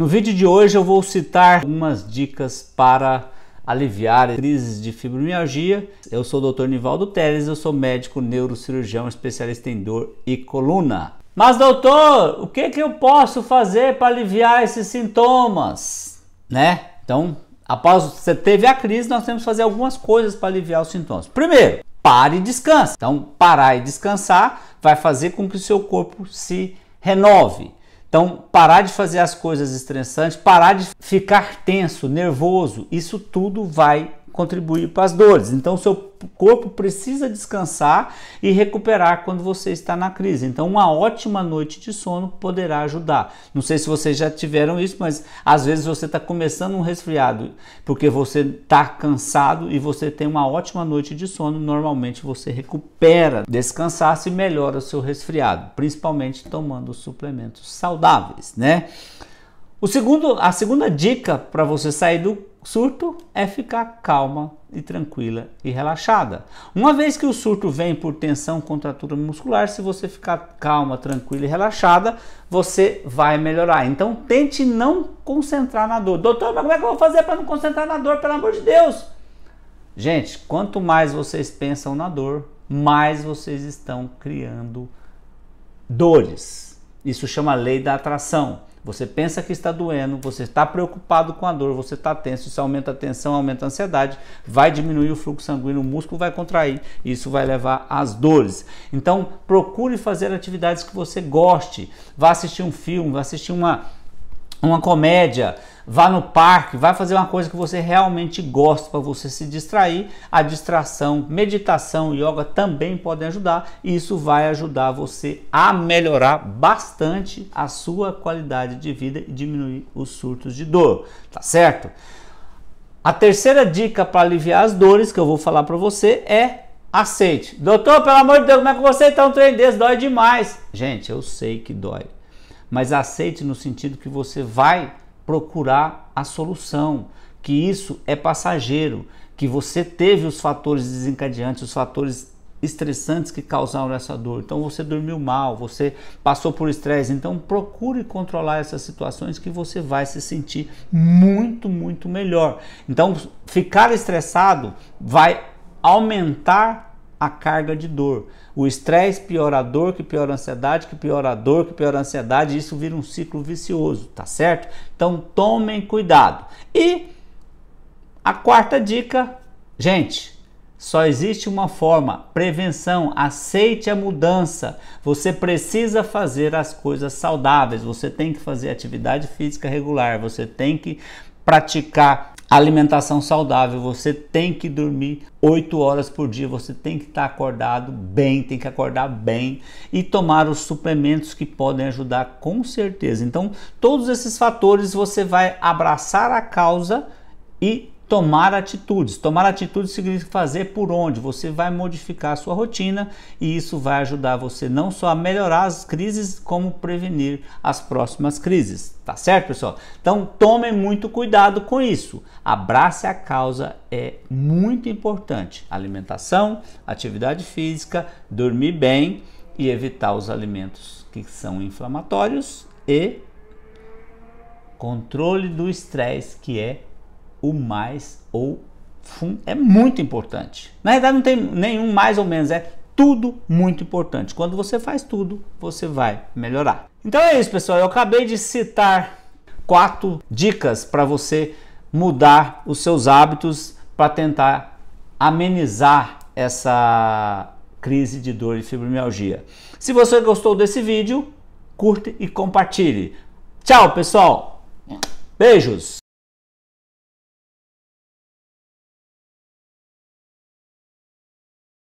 No vídeo de hoje eu vou citar algumas dicas para aliviar crises de fibromialgia. Eu sou o Dr. Nivaldo Teles, eu sou médico neurocirurgião especialista em dor e coluna. Mas doutor, o que, que eu posso fazer para aliviar esses sintomas? Né? Então, após você teve a crise, nós temos que fazer algumas coisas para aliviar os sintomas. Primeiro, pare e descanse. Então, parar e descansar vai fazer com que o seu corpo se renove. Então, parar de fazer as coisas estressantes, parar de ficar tenso, nervoso, isso tudo vai contribuir para as dores. Então, seu corpo precisa descansar e recuperar quando você está na crise. Então, uma ótima noite de sono poderá ajudar. Não sei se vocês já tiveram isso, mas às vezes você está começando um resfriado porque você está cansado e você tem uma ótima noite de sono. Normalmente, você recupera, descansar-se e melhora o seu resfriado, principalmente tomando suplementos saudáveis, né? O segundo, a segunda dica para você sair do surto é ficar calma e tranquila e relaxada. Uma vez que o surto vem por tensão, contratura muscular, se você ficar calma, tranquila e relaxada, você vai melhorar. Então tente não concentrar na dor. Doutor, mas como é que eu vou fazer para não concentrar na dor, pelo amor de Deus? Gente, quanto mais vocês pensam na dor, mais vocês estão criando dores. Isso chama lei da atração. Você pensa que está doendo, você está preocupado com a dor, você está tenso, isso aumenta a tensão, aumenta a ansiedade, vai diminuir o fluxo sanguíneo, o músculo vai contrair, e isso vai levar às dores. Então, procure fazer atividades que você goste. Vá assistir um filme, vá assistir uma, uma comédia, vá no parque, vá fazer uma coisa que você realmente gosta para você se distrair. A distração, meditação, yoga também podem ajudar e isso vai ajudar você a melhorar bastante a sua qualidade de vida e diminuir os surtos de dor, tá certo? A terceira dica para aliviar as dores que eu vou falar para você é aceite. Doutor, pelo amor de Deus, como é que você está um trem desse? Dói demais. Gente, eu sei que dói. Mas aceite no sentido que você vai procurar a solução, que isso é passageiro, que você teve os fatores desencadeantes, os fatores estressantes que causaram essa dor. Então você dormiu mal, você passou por estresse. Então procure controlar essas situações que você vai se sentir muito, muito melhor. Então ficar estressado vai aumentar a carga de dor. O estresse piora a dor, que piora a ansiedade, que piora a dor, que piora a ansiedade, isso vira um ciclo vicioso, tá certo? Então tomem cuidado. E a quarta dica, gente, só existe uma forma: prevenção. Aceite a mudança. Você precisa fazer as coisas saudáveis. Você tem que fazer atividade física regular. Você tem que praticar Alimentação saudável, você tem que dormir 8 horas por dia, você tem que estar tá acordado bem, tem que acordar bem e tomar os suplementos que podem ajudar com certeza. Então, todos esses fatores você vai abraçar a causa e tomar atitudes. Tomar atitudes significa fazer por onde você vai modificar a sua rotina e isso vai ajudar você não só a melhorar as crises, como prevenir as próximas crises. Tá certo, pessoal? Então tomem muito cuidado com isso. Abrace a causa é muito importante. Alimentação, atividade física, dormir bem e evitar os alimentos que são inflamatórios e controle do estresse que é o mais ou é muito importante. Na verdade, não tem nenhum mais ou menos, é tudo muito importante. Quando você faz tudo, você vai melhorar. Então é isso, pessoal. Eu acabei de citar quatro dicas para você mudar os seus hábitos para tentar amenizar essa crise de dor e fibromialgia. Se você gostou desse vídeo, curte e compartilhe. Tchau, pessoal. Beijos.